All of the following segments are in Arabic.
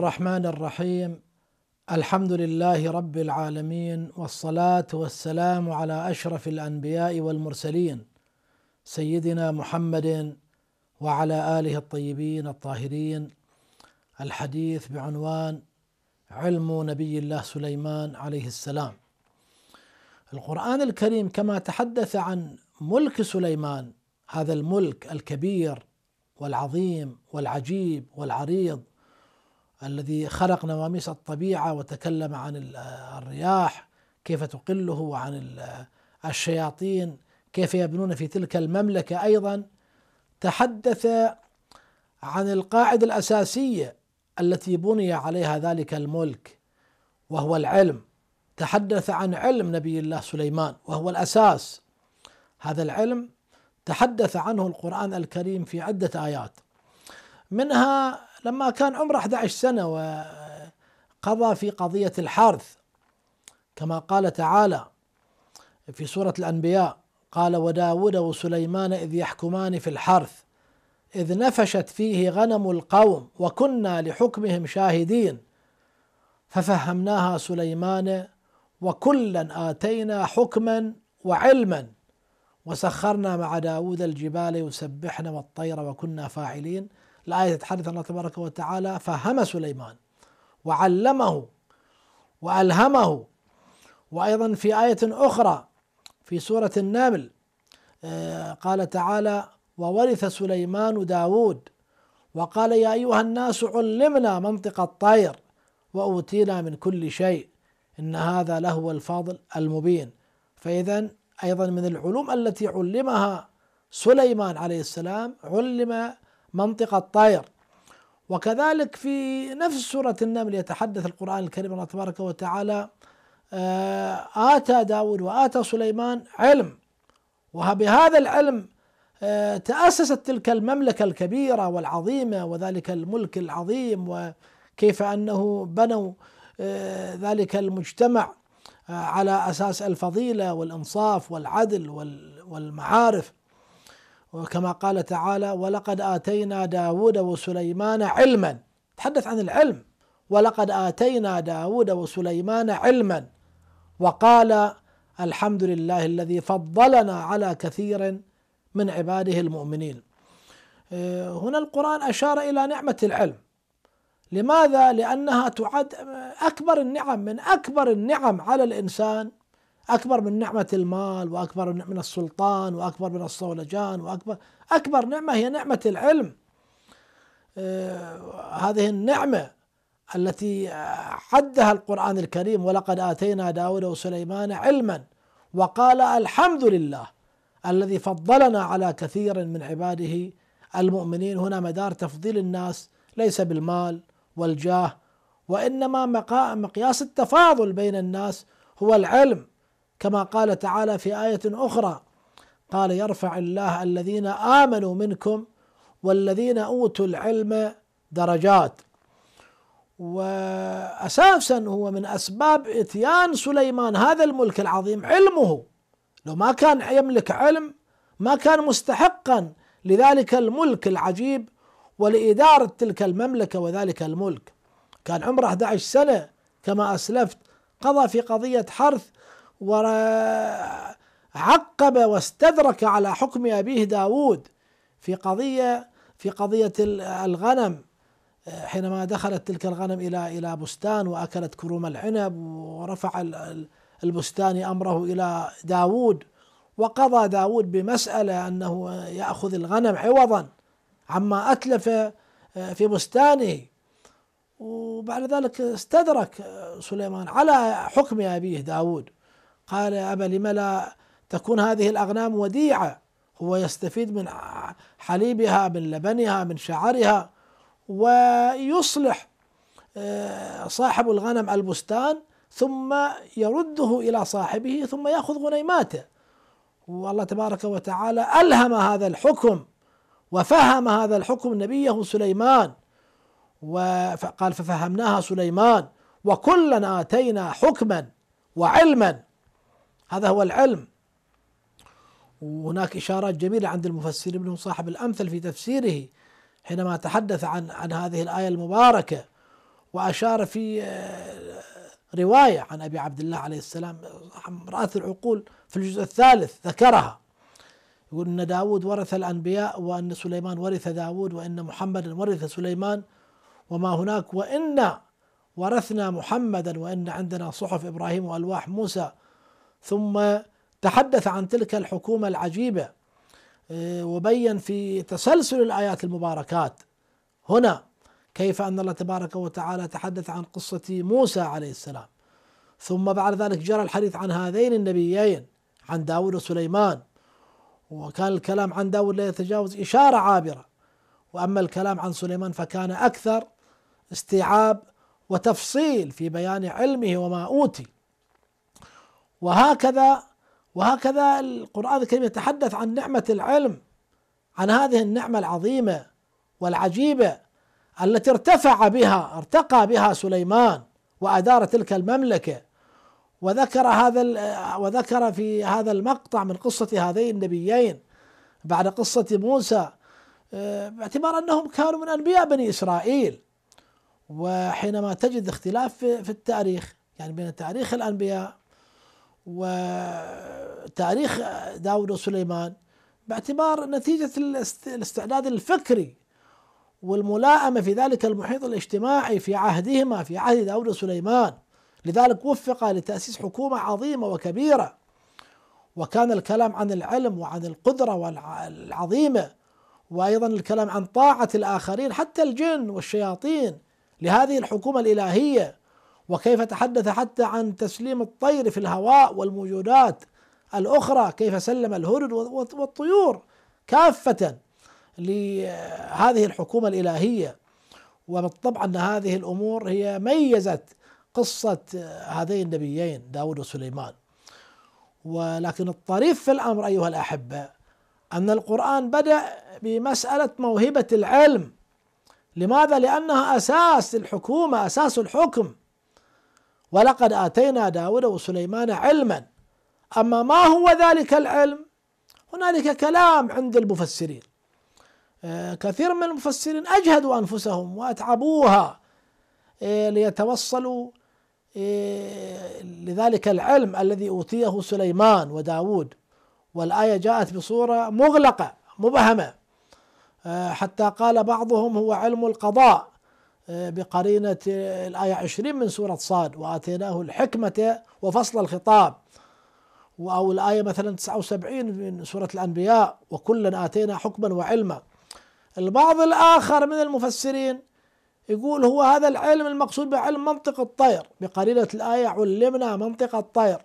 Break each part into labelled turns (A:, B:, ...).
A: الرحمن الرحيم الحمد لله رب العالمين والصلاه والسلام على اشرف الانبياء والمرسلين سيدنا محمد وعلى اله الطيبين الطاهرين الحديث بعنوان علم نبي الله سليمان عليه السلام القران الكريم كما تحدث عن ملك سليمان هذا الملك الكبير والعظيم والعجيب والعريض الذي خلق نواميس الطبيعة وتكلم عن الرياح كيف تقله وعن الشياطين كيف يبنون في تلك المملكة أيضا تحدث عن القاعدة الأساسية التي بني عليها ذلك الملك وهو العلم تحدث عن علم نبي الله سليمان وهو الأساس هذا العلم تحدث عنه القرآن الكريم في عدة آيات منها لما كان عمره 11 سنة وقضى في قضية الحارث كما قال تعالى في سورة الأنبياء قال وداود وسليمان إذ يحكمان في الحرث إذ نفشت فيه غنم القوم وكنا لحكمهم شاهدين ففهمناها سليمان وكلا آتينا حكما وعلما وسخرنا مع داود الجبال يسبحن والطير وكنا فاعلين الآية تتحدث الله تبارك وتعالى فهم سليمان وعلمه وألهمه وأيضا في آية أخرى في سورة النمل آه، قال تعالى وورث سليمان داود وقال يا أيها الناس علمنا منطق الطير وأوتينا من كل شيء إن هذا لهو الفضل المبين فإذا أيضا من العلوم التي علمها سليمان عليه السلام علم منطقة طير وكذلك في نفس سورة النمل يتحدث القرآن الكريم الله تبارك وتعالى آه، آتى داود وآتى سليمان علم وبهذا العلم آه، تأسست تلك المملكة الكبيرة والعظيمة وذلك الملك العظيم وكيف أنه بنوا آه، ذلك المجتمع على أساس الفضيلة والإنصاف والعدل والمعارف وكما قال تعالى ولقد آتينا داود وسليمان علما تحدث عن العلم ولقد آتينا داود وسليمان علما وقال الحمد لله الذي فضلنا على كثير من عباده المؤمنين آه، هنا القرآن أشار إلى نعمة العلم لماذا؟ لأنها تعد أكبر النعم من أكبر النعم على الإنسان أكبر من نعمة المال وأكبر من السلطان وأكبر من الصولجان وأكبر أكبر نعمة هي نعمة العلم آه، هذه النعمة التي حدها القرآن الكريم ولقد آتينا داود وسليمان علما وقال الحمد لله الذي فضلنا على كثير من عباده المؤمنين هنا مدار تفضيل الناس ليس بالمال والجاه وإنما مقياس التفاضل بين الناس هو العلم كما قال تعالى في آية أخرى قال يرفع الله الذين آمنوا منكم والذين أوتوا العلم درجات وأساسا هو من أسباب إتيان سليمان هذا الملك العظيم علمه لو ما كان يملك علم ما كان مستحقا لذلك الملك العجيب ولإدارة تلك المملكة وذلك الملك كان عمره 11 سنة كما أسلفت قضى في قضية حرث وعقب واستدرك على حكم أبيه داود في قضية في قضية الغنم حينما دخلت تلك الغنم إلى إلى بستان وأكلت كروم العنب ورفع البستاني أمره إلى داود وقضى داود بمسألة أنه يأخذ الغنم عوضا عما أتلف آه، في بستانه وبعد ذلك استدرك آه، سليمان على حكم أبيه داود قال يا أبا لم لا تكون هذه الأغنام وديعة هو يستفيد من حليبها من لبنها من شعرها ويصلح آه، صاحب الغنم البستان ثم يرده الى صاحبه ثم ياخذ غنيماته والله تبارك وتعالى الهم هذا الحكم وفهم هذا الحكم نبيه سليمان وقال ففهمناها سليمان وكلنا اتينا حكما وعلما هذا هو العلم وهناك إشارات جميلة عند المفسر ابن صاحب الأمثل في تفسيره حينما تحدث عن عن هذه الآية المباركة وأشار في آه، رواية عن أبي عبد الله عليه السلام امرأة العقول في الجزء الثالث ذكرها يقول أن داود ورث الأنبياء وأن سليمان ورث داود وأن محمدا ورث سليمان وما هناك وإن ورثنا محمدا وإن عندنا صحف إبراهيم وألواح موسى ثم تحدث عن تلك الحكومه العجيبه آه، وبين في تسلسل الايات المباركات هنا كيف ان الله تبارك وتعالى تحدث عن قصه موسى عليه السلام ثم بعد ذلك جرى الحديث عن هذين النبيين عن داود وسليمان وكان الكلام عن داود لا يتجاوز إشارة عابرة وأما الكلام عن سليمان فكان أكثر استيعاب وتفصيل في بيان علمه وما أوتي وهكذا وهكذا القرآن الكريم يتحدث عن نعمة العلم عن هذه النعمة العظيمة والعجيبة التي ارتفع بها ارتقى بها سليمان وأدار تلك المملكة وذكر هذا وذكر في هذا المقطع من قصة هذين النبيين بعد قصة موسى آه، باعتبار أنهم كانوا من أنبياء بني إسرائيل وحينما تجد اختلاف في التاريخ يعني بين تاريخ الأنبياء وتاريخ داود وسليمان باعتبار نتيجة الاستعداد الفكري والملائمة في ذلك المحيط الاجتماعي في عهدهما في عهد داود وسليمان لذلك وفق لتأسيس حكومة عظيمة وكبيرة وكان الكلام عن العلم وعن القدرة العظيمة وأيضا الكلام عن طاعة الآخرين حتى الجن والشياطين لهذه الحكومة الإلهية وكيف تحدث حتى عن تسليم الطير في الهواء والموجودات الأخرى كيف سلم الهدد والطيور كافة لهذه الحكومة الإلهية وبالطبع أن هذه الأمور هي ميزت قصة هذين النبيين داود وسليمان ولكن الطريف في الأمر أيها الأحبة أن القرآن بدأ بمسألة موهبة العلم لماذا؟ لأنها أساس الحكومة أساس الحكم ولقد آتينا داود وسليمان علما أما ما هو ذلك العلم هنالك كلام عند المفسرين آه، كثير من المفسرين أجهدوا أنفسهم وأتعبوها آه، ليتوصلوا آه، لذلك العلم الذي أوتيه سليمان وداود والآية جاءت بصورة مغلقة مبهمة حتى قال بعضهم هو علم القضاء بقرينة الآية 20 من سورة صاد وآتيناه الحكمة وفصل الخطاب أو الآية مثلا 79 من سورة الأنبياء وكلا آتينا حكما وعلما البعض الآخر من المفسرين يقول هو هذا العلم المقصود بعلم منطق الطير بقرينة الآية علمنا منطق الطير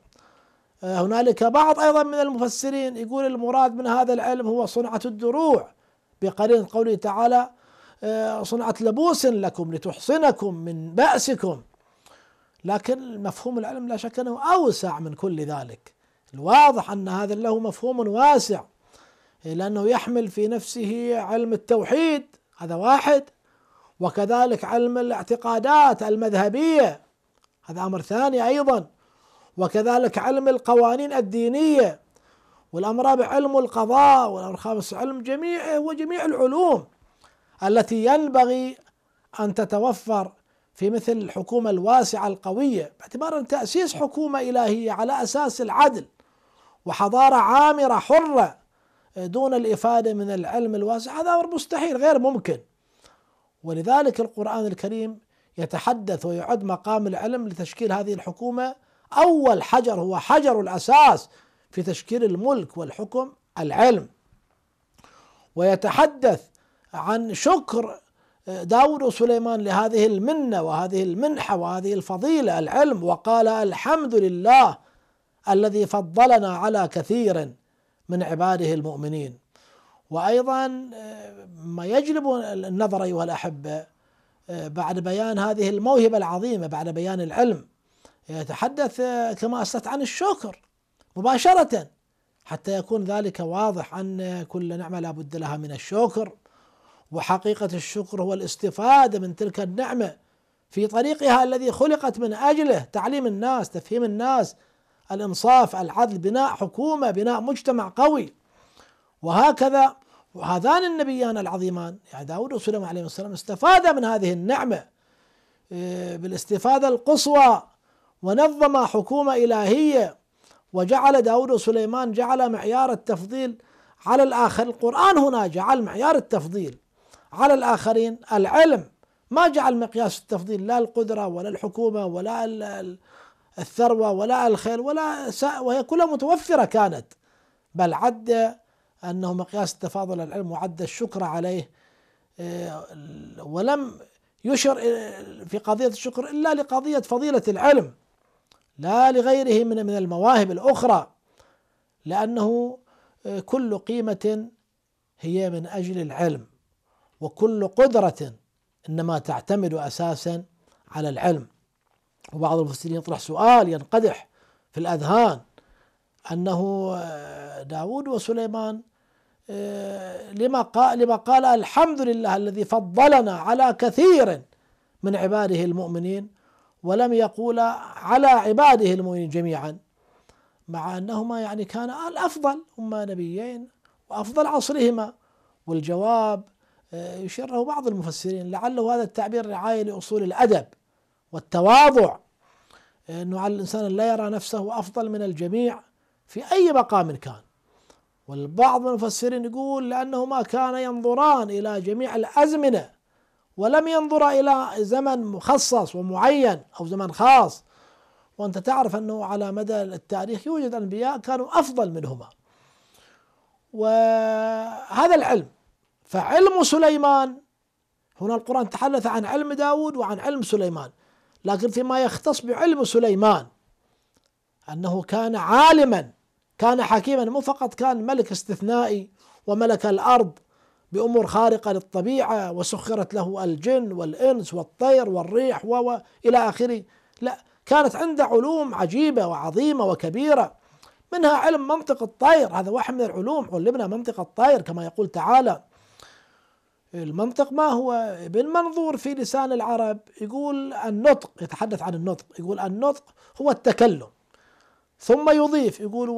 A: آه، هنالك بعض أيضا من المفسرين يقول المراد من هذا العلم هو صنعة الدروع بقرينة قوله تعالى آه، صنعت لبوس لكم لتحصنكم من بأسكم لكن مفهوم العلم لا شك أنه أوسع من كل ذلك الواضح أن هذا له مفهوم واسع إيه، لأنه يحمل في نفسه علم التوحيد هذا واحد وكذلك علم الاعتقادات المذهبية هذا أمر ثاني أيضا وكذلك علم القوانين الدينية والأمر رابع علم القضاء والأمر الخامس علم جميع وجميع العلوم التي ينبغي ان تتوفر في مثل الحكومه الواسعه القويه باعتبار ان تاسيس حكومه الهيه على اساس العدل وحضاره عامره حره آه، دون الافاده من العلم الواسع هذا امر مستحيل غير ممكن ولذلك القران الكريم يتحدث ويعد مقام العلم لتشكيل هذه الحكومه اول حجر هو حجر الاساس في تشكيل الملك والحكم العلم ويتحدث عن شكر آه، داود سليمان لهذه المنة وهذه المنحة وهذه الفضيلة العلم وقال الحمد لله الذي فضلنا على كثير من عباده المؤمنين وأيضا آه، ما يجلب النظر أيها الأحبة آه، بعد بيان هذه الموهبة العظيمة بعد بيان العلم يتحدث كما أسلت عن الشكر مباشرة حتى يكون ذلك واضح أن كل نعمة لا بد لها من الشكر وحقيقه الشكر هو الاستفاده من تلك النعمه في طريقها الذي خلقت من اجله تعليم الناس تفهيم الناس الانصاف العدل بناء حكومه بناء مجتمع قوي وهكذا وهذان النبيان العظيمان يعني داود وسليمان عليهم السلام استفاد من هذه النعمه آه، بالاستفاده القصوى ونظم حكومه الهيه وجعل داود وسليمان جعل معيار التفضيل على الآخر القرآن هنا جعل معيار التفضيل على الآخرين العلم ما جعل مقياس التفضيل لا القدرة ولا الحكومة ولا الثروة ولا الخير ولا سا وهي كلها متوفرة كانت بل عد أنه مقياس التفاضل العلم وعد الشكر عليه آه، ولم يشر في قضية الشكر إلا لقضية فضيلة العلم لا لغيره من من المواهب الأخرى لأنه آه، كل قيمة هي من أجل العلم وكل قدرة إنما تعتمد أساسا على العلم وبعض المفسرين يطرح سؤال ينقدح في الأذهان أنه آه، داود وسليمان آه، لما قال, لما قال الحمد لله الذي فضلنا على كثير من عباده المؤمنين ولم يقول على عباده المؤمنين جميعا مع أنهما يعني كان الأفضل هما نبيين وأفضل عصرهما والجواب يشير له بعض المفسرين لعله هذا التعبير رعاية لأصول الأدب والتواضع أنه على الإنسان لا يرى نفسه أفضل من الجميع في أي مقام كان والبعض من المفسرين يقول لأنهما كان ينظران إلى جميع الأزمنة ولم ينظر إلى زمن مخصص ومعين أو زمن خاص وأنت تعرف أنه على مدى التاريخ يوجد أنبياء كانوا أفضل منهما وهذا العلم فعلم سليمان هنا القرآن تحدث عن علم داود وعن علم سليمان لكن فيما يختص بعلم سليمان أنه كان عالما كان حكيما مو فقط كان ملك استثنائي وملك الأرض بأمور خارقة للطبيعة وسخرت له الجن والإنس والطير والريح و إلى آخره لا كانت عنده علوم عجيبة وعظيمة وكبيرة منها علم منطق الطير هذا واحد من العلوم علمنا منطق الطير كما يقول تعالى المنطق ما هو ابن منظور في لسان العرب يقول النطق يتحدث عن النطق يقول النطق هو التكلم ثم يضيف يقول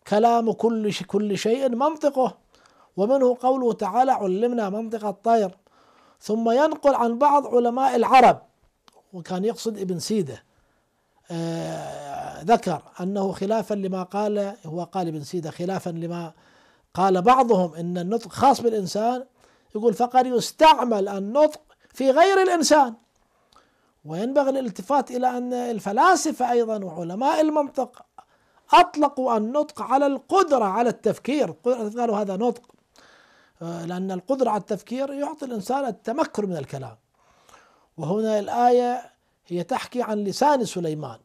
A: وكلام كل شيء كل شيء منطقه ومنه قوله تعالى علمنا منطق الطير ثم ينقل عن بعض علماء العرب وكان يقصد ابن سيده آه ذكر انه خلافا لما قال هو قال ابن سيده خلافا لما قال بعضهم ان النطق خاص بالانسان يقول فقد يستعمل النطق في غير الإنسان وينبغي الالتفات إلى أن الفلاسفة أيضا وعلماء المنطق أطلقوا النطق على القدرة على التفكير قالوا هذا نطق آه، لأن القدرة على التفكير يعطي الإنسان التمكن من الكلام وهنا الآية هي تحكي عن لسان سليمان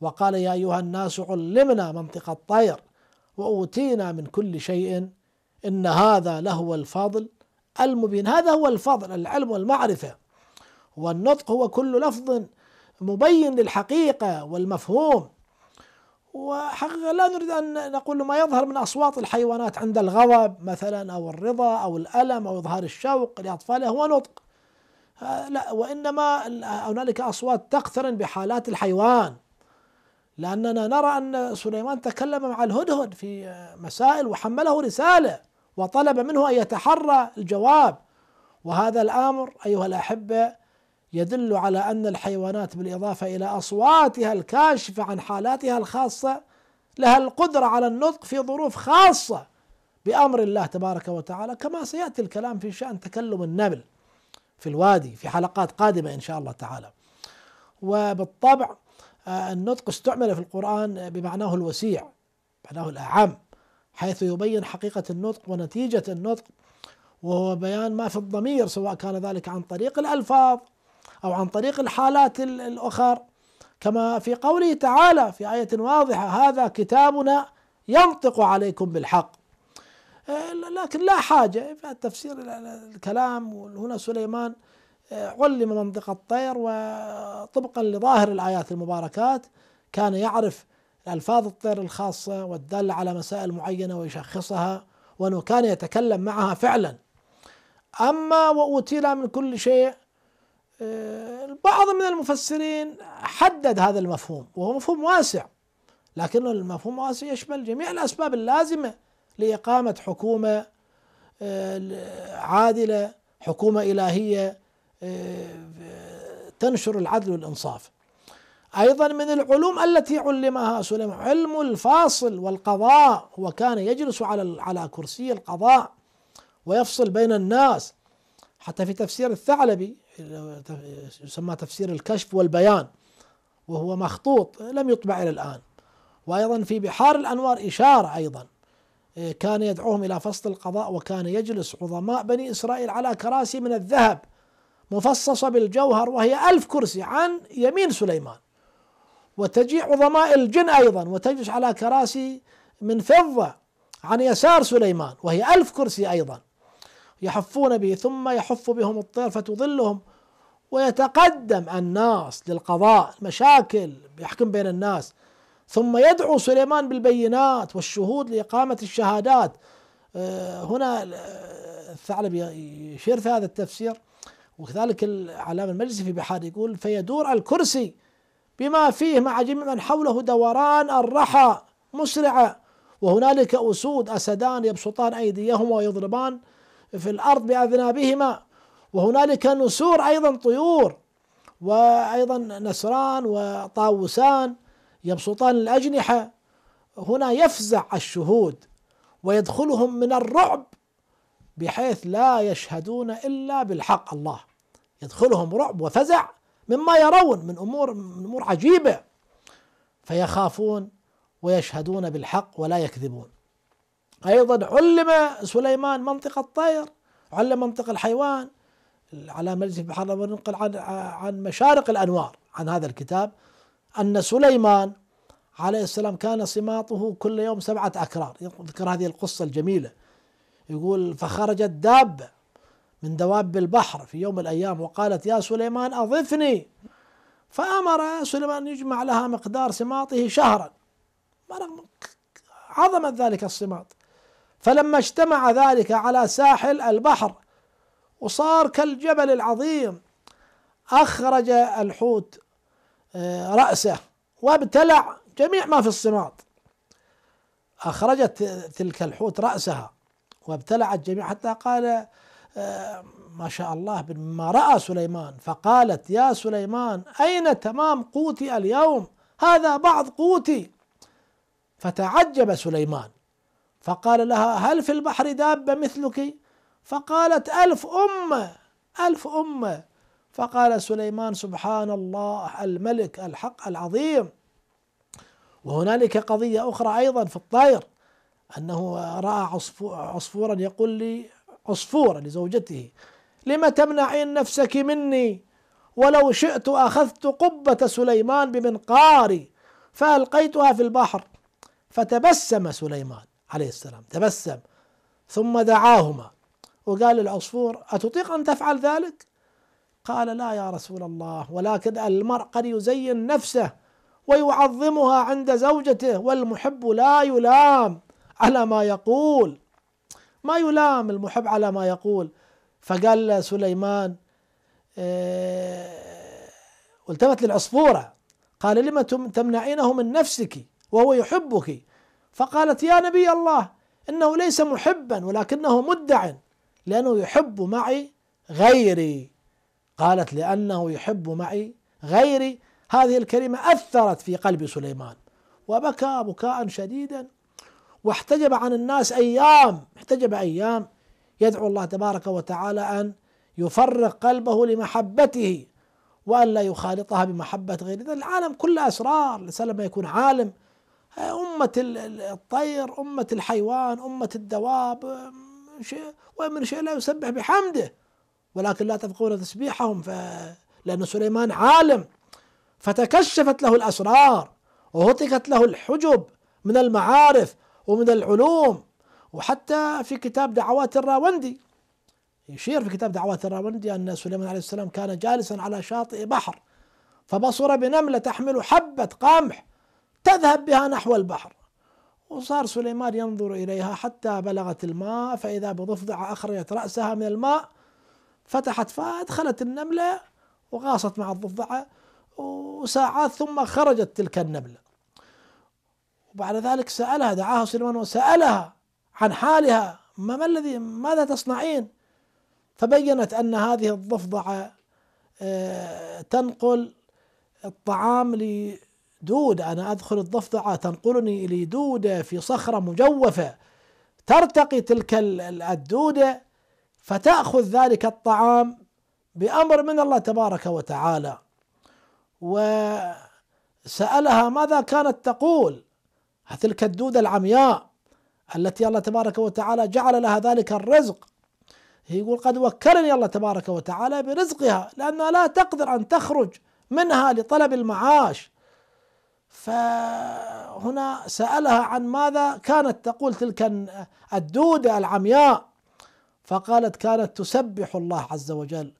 A: وقال يا أيها الناس علمنا منطق الطير وأوتينا من كل شيء إن هذا لهو الفضل المبين هذا هو الفضل العلم والمعرفة والنطق هو كل لفظ مبين للحقيقة والمفهوم وحقيقة لا نريد أن نقول ما يظهر من أصوات الحيوانات عند الغضب مثلا أو الرضا أو الألم أو إظهار الشوق لأطفاله هو نطق لا وإنما هنالك أصوات تقترن بحالات الحيوان لأننا نرى أن سليمان تكلم مع الهدهد في مسائل وحمله رسالة وطلب منه ان يتحرى الجواب وهذا الامر ايها الاحبه يدل على ان الحيوانات بالاضافه الى اصواتها الكاشفه عن حالاتها الخاصه لها القدره على النطق في ظروف خاصه بامر الله تبارك وتعالى كما سياتي الكلام في شان تكلم النمل في الوادي في حلقات قادمه ان شاء الله تعالى. وبالطبع آه، النطق استعمل في القران بمعناه الوسيع معناه الاعم حيث يبين حقيقة النطق ونتيجة النطق وهو بيان ما في الضمير سواء كان ذلك عن طريق الألفاظ أو عن طريق الحالات الأخر كما في قوله تعالى في آية واضحة هذا كتابنا ينطق عليكم بالحق آه، لكن لا حاجة في التفسير الكلام هنا سليمان آه، علم منطق الطير وطبقا لظاهر الآيات المباركات كان يعرف لألفاظ الطير الخاصة والدالة على مسائل معينة ويشخصها وأنه كان يتكلم معها فعلا أما وأوتينا من كل شيء آه، بعض من المفسرين حدد هذا المفهوم وهو مفهوم واسع لكن المفهوم واسع يشمل جميع الأسباب اللازمة لإقامة حكومة آه، عادلة حكومة إلهية آه، تنشر العدل والإنصاف أيضا من العلوم التي علمها سليمان علم الفاصل والقضاء هو كان يجلس على على كرسي القضاء ويفصل بين الناس حتى في تفسير الثعلبي يسمى تفسير الكشف والبيان وهو مخطوط لم يطبع إلى الآن وأيضا في بحار الأنوار إشارة أيضا إيه، كان يدعوهم إلى فصل القضاء وكان يجلس عظماء بني إسرائيل على كراسي من الذهب مفصصة بالجوهر وهي ألف كرسي عن يمين سليمان وتجيء عظماء الجن أيضا وتجلس على كراسي من فضة عن يسار سليمان وهي ألف كرسي أيضا يحفون به ثم يحف بهم الطير فتظلهم ويتقدم الناس للقضاء مشاكل يحكم بين الناس ثم يدعو سليمان بالبينات والشهود لإقامة الشهادات آه، هنا آه، الثعلب يشير في هذا التفسير وكذلك العلامة المجلسي في بحار يقول فيدور الكرسي بما فيه مع جميع من حوله دوران الرحى مسرعة وهنالك أسود أسدان يبسطان أيديهما ويضربان في الأرض بأذنابهما وهنالك نسور أيضا طيور وأيضا نسران وطاووسان يبسطان الأجنحة هنا يفزع الشهود ويدخلهم من الرعب بحيث لا يشهدون إلا بالحق الله يدخلهم رعب وفزع مما يرون من امور من امور عجيبه فيخافون ويشهدون بالحق ولا يكذبون. ايضا علم سليمان منطق الطير، علم منطق الحيوان على مجلس البحر وننقل عن عن مشارق الانوار عن هذا الكتاب ان سليمان عليه السلام كان صماطه كل يوم سبعه اكرار، يذكر هذه القصه الجميله يقول فخرجت دابه من دواب البحر في يوم الأيام وقالت يا سليمان أضفني فأمر سليمان ان يجمع لها مقدار سماطه شهرا عظمت ذلك السماط فلما اجتمع ذلك على ساحل البحر وصار كالجبل العظيم أخرج الحوت آه، رأسه وابتلع جميع ما في السماط أخرجت تلك الحوت رأسها وابتلعت جميع حتى قال ما شاء الله مما رأى سليمان فقالت يا سليمان أين تمام قوتي اليوم هذا بعض قوتي فتعجب سليمان فقال لها هل في البحر دابة مثلك فقالت ألف أمة ألف أمة فقال سليمان سبحان الله الملك الحق العظيم وهنالك قضية أخرى أيضا في الطير أنه رأى عصفورا يقول لي عصفورة لزوجته لم تمنعين نفسك مني ولو شئت أخذت قبة سليمان بمنقاري فألقيتها في البحر فتبسم سليمان عليه السلام تبسم ثم دعاهما وقال للعصفور أتطيق أن تفعل ذلك؟ قال لا يا رسول الله ولكن المرء قد يزين نفسه ويعظمها عند زوجته والمحب لا يلام على ما يقول ما يلام المحب على ما يقول فقال سليمان آه، التفت للعصفورة قال لم تمنعينه من نفسك وهو يحبك فقالت يا نبي الله إنه ليس محبا ولكنه مدع لأنه يحب معي غيري قالت لأنه يحب معي غيري هذه الكلمة أثرت في قلب سليمان وبكى بكاء شديدا واحتجب عن الناس ايام احتجب ايام يدعو الله تبارك وتعالى ان يفرق قلبه لمحبته وأن لا يخالطها بمحبة غير ذلك العالم كله أسرار الانسان لما يكون عالم أمة الطير أمة الحيوان أمة الدواب ومن شيء لا يسبح بحمده ولكن لا تفقون تسبيحهم ف... لأن سليمان عالم فتكشفت له الأسرار وهتكت له الحجب من المعارف ومن العلوم وحتى في كتاب دعوات الراوندي يشير في كتاب دعوات الراوندي أن سليمان عليه السلام كان جالسا على شاطئ بحر فبصر بنملة تحمل حبة قمح تذهب بها نحو البحر وصار سليمان ينظر إليها حتى بلغت الماء فإذا بضفدع أخرجت رأسها من الماء فتحت فأدخلت النملة وغاصت مع الضفدعة وساعات ثم خرجت تلك النملة وبعد ذلك سألها دعاها سليمان وسألها عن حالها ما الذي ماذا تصنعين فبينت أن هذه الضفدعة آه، تنقل الطعام لدود أنا أدخل الضفدعة تنقلني لدودة في صخرة مجوفة ترتقي تلك الدودة فتأخذ ذلك الطعام بأمر من الله تبارك وتعالى وسألها ماذا كانت تقول تلك الدودة العمياء التي الله تبارك وتعالى جعل لها ذلك الرزق يقول قد وكلني الله تبارك وتعالى برزقها لأنها لا تقدر أن تخرج منها لطلب المعاش فهنا سألها عن ماذا كانت تقول تلك الدودة العمياء فقالت كانت تسبح الله عز وجل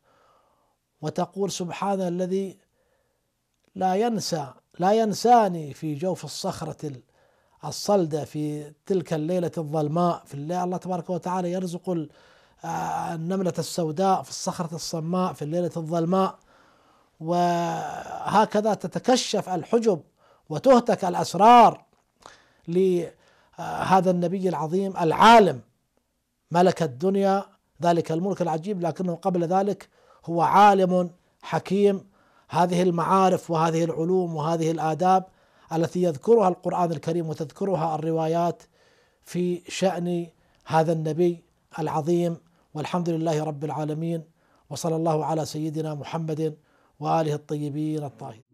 A: وتقول سبحان الذي لا ينسى لا ينساني في جوف الصخرة الصلدة في تلك الليلة الظلماء في الليل الله تبارك وتعالى يرزق آه، النملة السوداء في الصخرة الصماء في الليلة الظلماء وهكذا تتكشف الحجب وتهتك الأسرار لهذا آه، النبي العظيم العالم ملك الدنيا ذلك الملك العجيب لكنه قبل ذلك هو عالم حكيم هذه المعارف وهذه العلوم وهذه الآداب التي يذكرها القرآن الكريم وتذكرها الروايات في شأن هذا النبي العظيم والحمد لله رب العالمين وصلى الله على سيدنا محمد وآله الطيبين الطاهرين